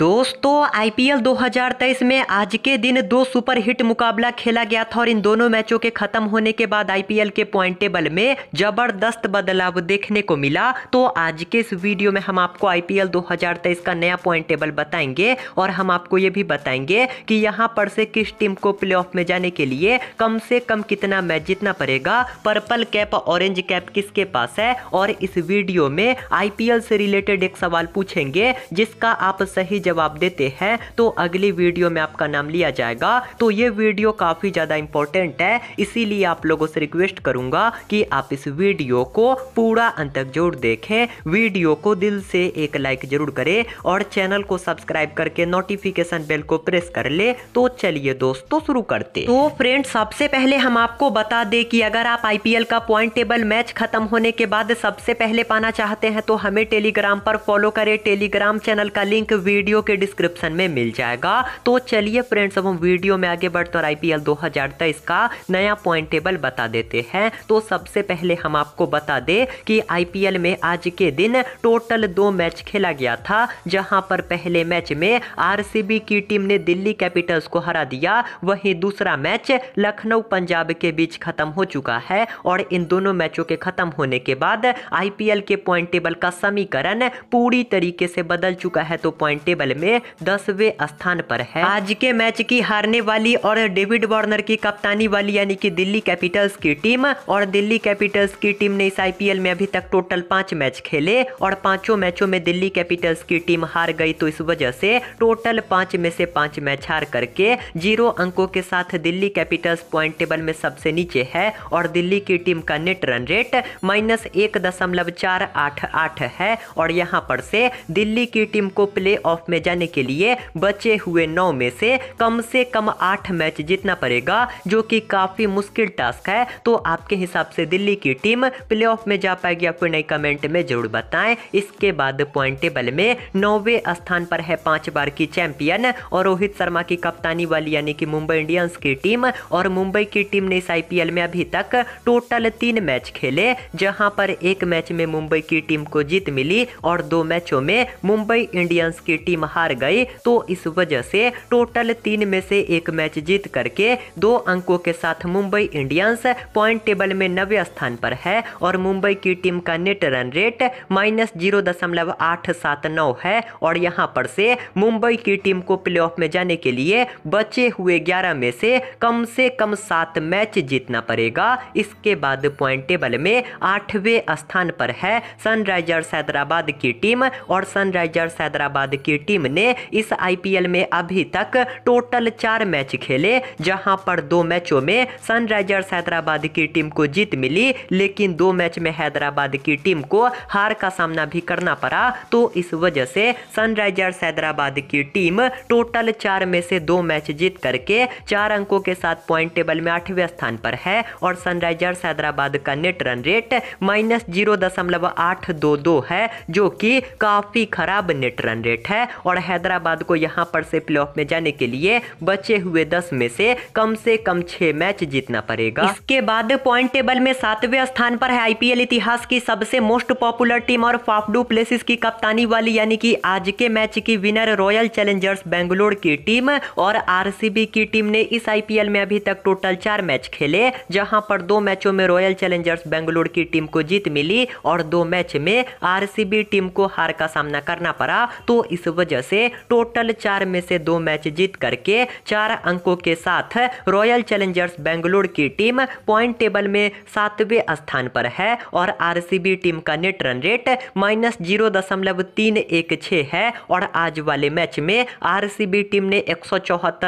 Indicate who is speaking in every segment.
Speaker 1: दोस्तों आईपीएल 2023 में आज के दिन दो सुपरहिट मुकाबला खेला गया था और इन दोनों मैचों के खत्म होने के बाद आईपीएल के पॉइंट टेबल में जबरदस्त बदलाव देखने को मिला तो आज के इस वीडियो में हम आपको आईपीएल 2023 का नया पॉइंट टेबल बताएंगे और हम आपको ये भी बताएंगे कि यहाँ पर से किस टीम को प्ले में जाने के लिए कम से कम कितना मैच जीतना पड़ेगा पर्पल कैप ऑरेंज कैप किसके पास है और इस वीडियो में आई से रिलेटेड एक सवाल पूछेंगे जिसका आप सही जवाब देते हैं तो अगली वीडियो में आपका नाम लिया जाएगा तो ये वीडियो काफ़ी ज़्यादा इंपॉर्टेंट है इसीलिए आप लोगों से रिक्वेस्ट करूँगा कि आप इस वीडियो को पूरा अंत तक जरूर देखें वीडियो को दिल से एक लाइक जरूर करें और चैनल को सब्सक्राइब करके नोटिफिकेशन बेल को प्रेस कर ले तो चलिए दोस्तों शुरू करते तो फ्रेंड सबसे पहले हम आपको बता दें कि अगर आप आई का पॉइंट टेबल मैच खत्म होने के बाद सबसे पहले पाना चाहते हैं तो हमें टेलीग्राम पर फॉलो करें टेलीग्राम चैनल का लिंक वीडियो वीडियो के डिस्क्रिप्शन में मिल जाएगा तो चलिए फ्रेंड्स अब हम वीडियो में आगे बढ़ते और आईपीएल 2023 का नया पॉइंट टेबल बता देते हैं तो सबसे पहले हम आपको बता दे कि आईपीएल में आज के दिन टोटल दो मैच खेला गया था जहां पर पहले मैच में आरसीबी की टीम ने दिल्ली कैपिटल्स को हरा दिया वहीं दूसरा मैच लखनऊ पंजाब के बीच खत्म हो चुका है और इन दोनों मैचों के खत्म होने के बाद आईपीएल के पॉइंट टेबल का समीकरण पूरी तरीके से बदल चुका है तो पॉइंट टेबल टेबल में दसवें स्थान पर है आज के मैच की हारने वाली और डेविड वार्नर की कप्तानी वाली यानी कि दिल्ली कैपिटल्स की टीम और दिल्ली कैपिटल्स की टीम ने इस आईपीएल में अभी तक टोटल पांच मैच खेले और पांचों मैचों में दिल्ली कैपिटल्स की टीम हार गई तो इस वजह से टोटल पांच में से पांच मैच हार करके जीरो अंकों के साथ दिल्ली कैपिटल्स पॉइंट टेबल में सबसे नीचे है और दिल्ली की टीम का नेट रन रेट माइनस एक दशमलव चार आठ आठ है और यहाँ पर से दिल्ली की टीम को प्ले ऑफ में जाने के लिए बचे हुए नौ में से कम से कम आठ मैच जीतना पड़ेगा जो कि काफ़ी मुश्किल टास्क है तो आपके हिसाब से दिल्ली की टीम प्ले में जा पाएगी आपको नई कमेंट में जरूर बताएं इसके बाद पॉइंट टेबल में नौवे स्थान पर है पांच बार की चैंपियन और रोहित शर्मा की कप्तानी वाली यानी कि मुंबई इंडियंस की टीम और मुंबई की टीम ने इस आईपीएल में अभी तक टोटल तीन मैच खेले जहां पर एक मैच में मुंबई की टीम को जीत मिली और दो मैचों में मुंबई इंडियंस की टीम टीम हार गई तो इस वजह से टोटल तीन में से एक मैच जीत करके दो अंकों के साथ मुंबई इंडियंस पॉइंट टेबल में नवे स्थान पर है और मुंबई की टीम का net run rate minus zero दशमलव आठ सात नौ है और यहां पर से मुंबई की टीम को प्लेऑफ में जाने के लिए बचे हुए ग्यारह में से कम से कम सात मैच जीतना पड़ेगा इसके बाद पॉइंट टेबल में आठवें स्थान पर है सनराइजर्स हैदराबाद की टीम और सनराइजर्स हैदराबाद की टीम टीम ने इस आईपीएल में अभी तक टोटल चार मैच खेले जहां पर दो मैचों में सनराइजर्स हैदराबाद की टीम को जीत मिली लेकिन दो मैच में हैदराबाद की टीम को हार का सामना भी करना पड़ा तो इस वजह से सनराइजर्स हैदराबाद की टीम टोटल चार में से दो मैच जीत करके चार अंकों के साथ पॉइंट टेबल में आठवें स्थान पर है और सनराइजर्स हैदराबाद का net run rate minus zero दशमलव आठ दो दो है जो कि काफी खराब नेट रन रेट है और हैदराबाद को यहाँ पर से प्ले में जाने के लिए बचे हुए दस में से कम से कम छह मैच जीतना पड़ेगा इसके बाद पॉइंट टेबल में सातवें स्थान पर है आईपीएल इतिहास की सबसे मोस्ट पॉपुलर टीम और फाफडू प्लेसिस की कप्तानी वाली यानी कि आज के मैच की विनर रॉयल चैलेंजर्स बेंगलोर की टीम और आरसीबी की टीम ने इस आईपीएल में अभी तक टोटल चार मैच खेले जहां पर दो मैचों में रॉयल चैलेंजर्स बेंगलोर की टीम को जीत मिली और दो मैच में आरसीबी टीम को हार का सामना करना पड़ा तो इस वजह वजह से टोटल चार में से दो मैच जीत करके चार अंकों के साथ रॉयल चैलेंजर्स बेंगलुरु की टीम पॉइंट टेबल में सातवें स्थान पर है और आरसीबी टीम का net run rate minus zero दशमलव तीन एक छः है और आज वाले मैच में आरसीबी टीम ने एक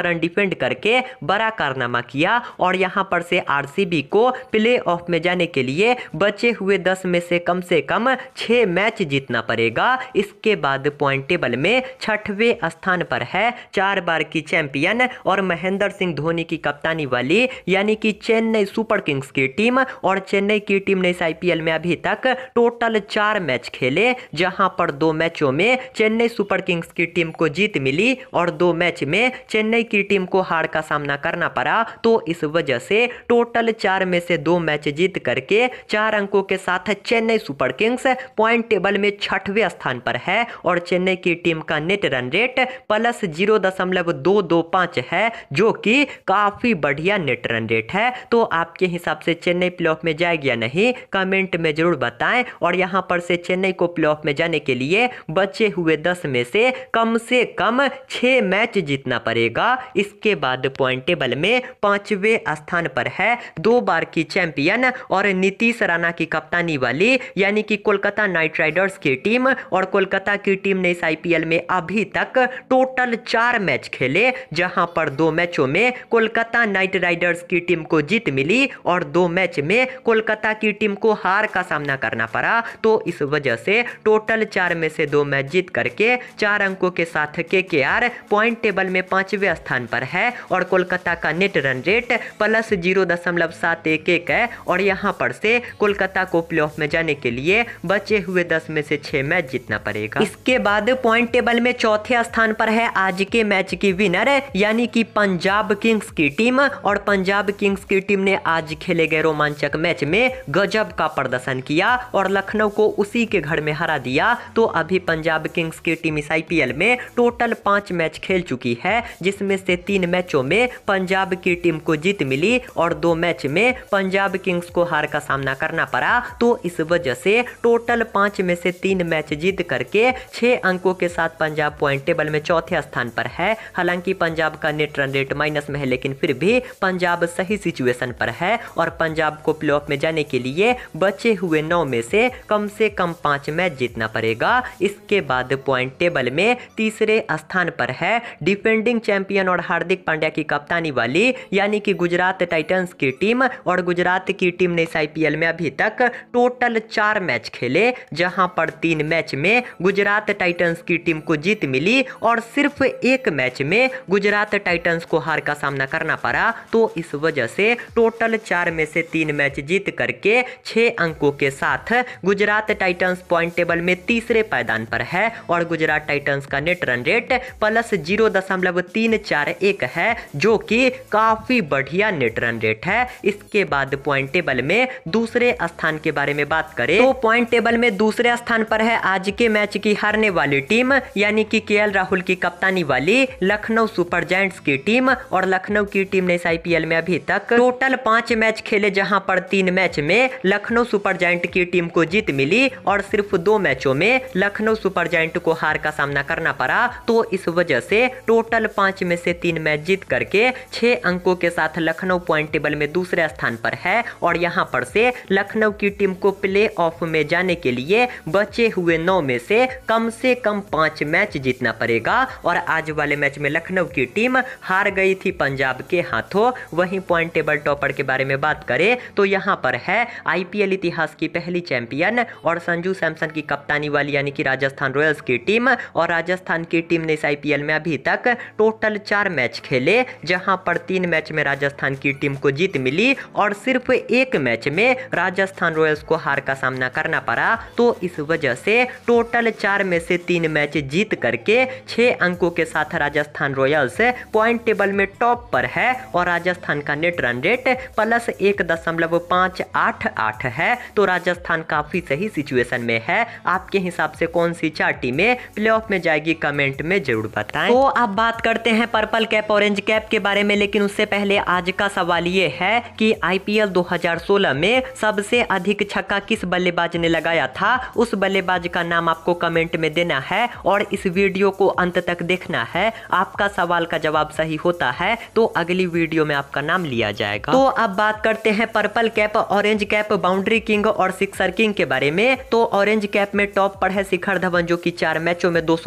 Speaker 1: रन डिफेंड करके बड़ा कारनामा किया और यहाँ पर से आरसीबी को प्ले ऑफ में जाने के लिए बचे हुए दस में से कम से कम छः मैच जीतना पड़ेगा इसके बाद पॉइंट टेबल में छठवें स्थान पर है चार बार की चैंपियन और महेंद्र सिंह धोनी की कप्तानी वाली यानी कि चेन्नई सुपर किंग्स की टीम और चेन्नई की टीम ने इस आईपीएल में अभी तक टोटल चार मैच खेले जहां पर दो मैचों में चेन्नई सुपर किंग्स की टीम को जीत मिली और दो मैच में चेन्नई की टीम को हार का सामना करना पड़ा तो इस वजह से टोटल चार में से दो मैच जीत करके चार अंकों के साथ Chennai Super Kings point table में छठवें स्थान पर है और चेन्नई की टीम का इसका net run rate plus zero दशमलव दो दो पाँच है जो कि काफ़ी बढ़िया नेट रन रेट है तो आपके हिसाब से चेन्नई प्ले में जाएगी या नहीं कमेंट में ज़रूर बताएं और यहाँ पर से चेन्नई को प्लेऑफ में जाने के लिए बचे हुए दस में से कम से कम छः मैच जीतना पड़ेगा इसके बाद पॉइंट टेबल में पाँचवें स्थान पर है दो बार की चैंपियन और नीतीश राणा की कप्तानी वाली यानी कि कोलकाता नाइट राइडर्स की टीम और कोलकाता की टीम ने इस आईपीएल में अभी तक टोटल चार मैच खेले जहां पर दो मैचों में कोलकाता नाइट राइडर्स की टीम को जीत मिली और दो मैच में कोलकाता की टीम को हार का सामना करना पड़ा तो इस वजह से टोटल चार में से दो मैच जीत करके चार अंकों के साथ के के आर पॉइंट टेबल में पांचवें स्थान पर है और कोलकाता का net run rate plus zero दशमलव सात एक एक है और यहां पर से कोलकाता को ऑफ में जाने के लिए बचे हुए दस में से छह मैच जीतना पड़ेगा इसके बाद पॉइंट टेबल टेबल में चौथे स्थान पर है आज के मैच की विनर यानी कि पंजाब किंग्स की टीम और पंजाब किंग्स की टीम ने आज खेले गए रोमांचक मैच में गजब का प्रदर्शन किया और लखनऊ को उसी के घर में हरा दिया तो अभी पंजाब किंग्स की टीम इस आईपीएल में टोटल पांच मैच खेल चुकी है जिसमें से तीन मैचों में पंजाब की टीम को जीत मिली और दो मैच में पंजाब किंग्स को हार का सामना करना पड़ा तो इस वजह से टोटल पांच में से तीन मैच जीत करके छह अंकों के साथ पंजाब पॉइंट टेबल में चौथे स्थान पर है हालांकि पंजाब का नेट रन रेट माइनस में है लेकिन फिर भी पंजाब सही सिचुएशन पर है और पंजाब को प्ले में जाने के लिए बचे हुए नौ में से कम से कम पाँच मैच जीतना पड़ेगा इसके बाद पॉइंट टेबल में तीसरे स्थान पर है डिफेंडिंग चैंपियन और हार्दिक पांड्या की कप्तानी वाली यानी कि गुजरात टाइटन्स की टीम और गुजरात की टीम ने इस आईपीएल में अभी तक टोटल चार मैच खेले जहां पर तीन मैच में गुजरात टाइटन्स की टीम को को जीत मिली और सिर्फ एक मैच में गुजरात टाइटंस को हार का सामना करना पड़ा तो इस वजह से टोटल चार में से तीन मैच जीत करके छह अंकों के साथ गुजरात टाइटंस पॉइंट टेबल में तीसरे पायदान पर है और गुजरात टाइटंस का net run rate plus zero दशमलव तीन चार एक है जो कि काफ़ी बढ़िया नेट रन रेट है इसके बाद पॉइंट टेबल में दूसरे स्थान के बारे में बात करें तो पॉइंट टेबल में दूसरे स्थान पर है आज के मैच की हारने वाली टीम यानी कि केएल राहुल की कप्तानी वाली लखनऊ सुपर जायंट्स की टीम और लखनऊ की टीम ने इस आईपीएल में अभी तक टोटल पांच मैच खेले जहां पर तीन मैच में लखनऊ सुपर जायंट की टीम को जीत मिली और सिर्फ दो मैचों में लखनऊ सुपर जायंट को हार का सामना करना पड़ा तो इस वजह से टोटल पांच में से तीन मैच जीत करके छह अंकों के साथ लखनऊ पॉइंट टेबल में दूसरे स्थान पर है और यहाँ पर से लखनऊ की टीम को प्ले ऑफ में जाने के लिए बचे हुए नौ में से कम से कम पांच मैच जीतना पड़ेगा और आज वाले मैच में लखनऊ की टीम हार गई थी पंजाब के हाथों वहीं पॉइंट टेबल टॉपर के बारे में बात करें तो यहां पर है आईपीएल इतिहास की पहली चैंपियन और संजू सैमसन की कप्तानी वाली यानी कि राजस्थान रॉयल्स की टीम और राजस्थान की टीम ने इस आई में अभी तक टोटल चार मैच खेले जहां पर तीन मैच में राजस्थान की टीम को जीत मिली और सिर्फ एक मैच में राजस्थान रॉयल्स को हार का सामना करना पड़ा तो इस वजह से टोटल चार में से तीन मैच जीत जीत करके छः अंकों के साथ राजस्थान रॉयल्स पॉइंट टेबल में टॉप पर है और राजस्थान का नेट रन रेट प्लस एक दशमलव पाँच आठ आठ है तो राजस्थान काफ़ी सही सिचुएशन में है आपके हिसाब से कौन सी चार टीमें प्ले में जाएगी कमेंट में जरूर बताएं तो अब बात करते हैं पर्पल कैप ऑरेंज कैप के बारे में लेकिन उससे पहले आज का सवाल ये है कि आईपीएल 2016 में सबसे अधिक छक्का किस बल्लेबाज ने लगाया था उस बल्लेबाज का नाम आपको कमेंट में देना है और इस वीडियो को अंत तक देखना है आपका सवाल का जवाब सही होता है तो अगली वीडियो में आपका नाम लिया जाएगा तो अब बात करते हैं purple cap orange cap boundary king और सिक्सर किंग के बारे में तो ऑरेंज कैप में टॉप पर है शिखर धवन जो की चार मैचों में दो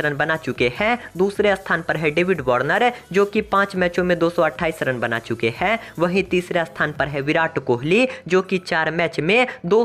Speaker 1: रन बना चुके हैं दूसरे स्थान पर है डेविड वार्नर जो की पांच मैचों में दो रन बना चुके हैं वही तीसरे स्थान पर है विराट कोहली जो की चार मैच में दो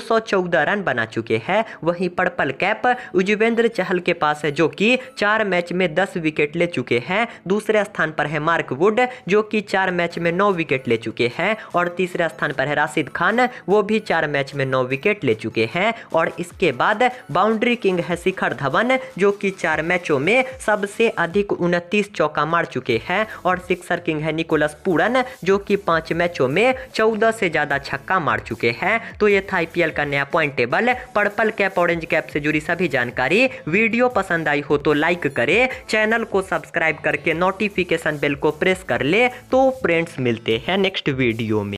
Speaker 1: रन बना चुके हैं वहीं पर्पल कैप उज्वेंद्र चहल के पास है है जो कि चार मैच में दस विकेट ले चुके हैं दूसरे स्थान पर है मार्क वुड जो कि चार मैच में नौ विकेट ले चुके हैं और तीसरे स्थान पर है राशिद खान वो भी चार मैच में नौ विकेट ले चुके हैं और इसके बाद बाउंड्री किंग है शिखर धवन जो कि चार मैचों में सबसे अधिक उनतीस चौका मार चुके हैं और सिक्सर किंग है निकोलस पूरन जो कि पांच मैचों में चौदह से ज़्यादा छक्का मार चुके हैं तो ये था आईपीएल का नया point table purple cap orange cap से जुड़ी सभी जानकारी वीडियो पसंद पसंद आई हो तो लाइक करे चैनल को सब्सक्राइब करके नोटिफिकेशन बेल को प्रेस कर ले तो फ्रेंड्स मिलते हैं नेक्स्ट वीडियो में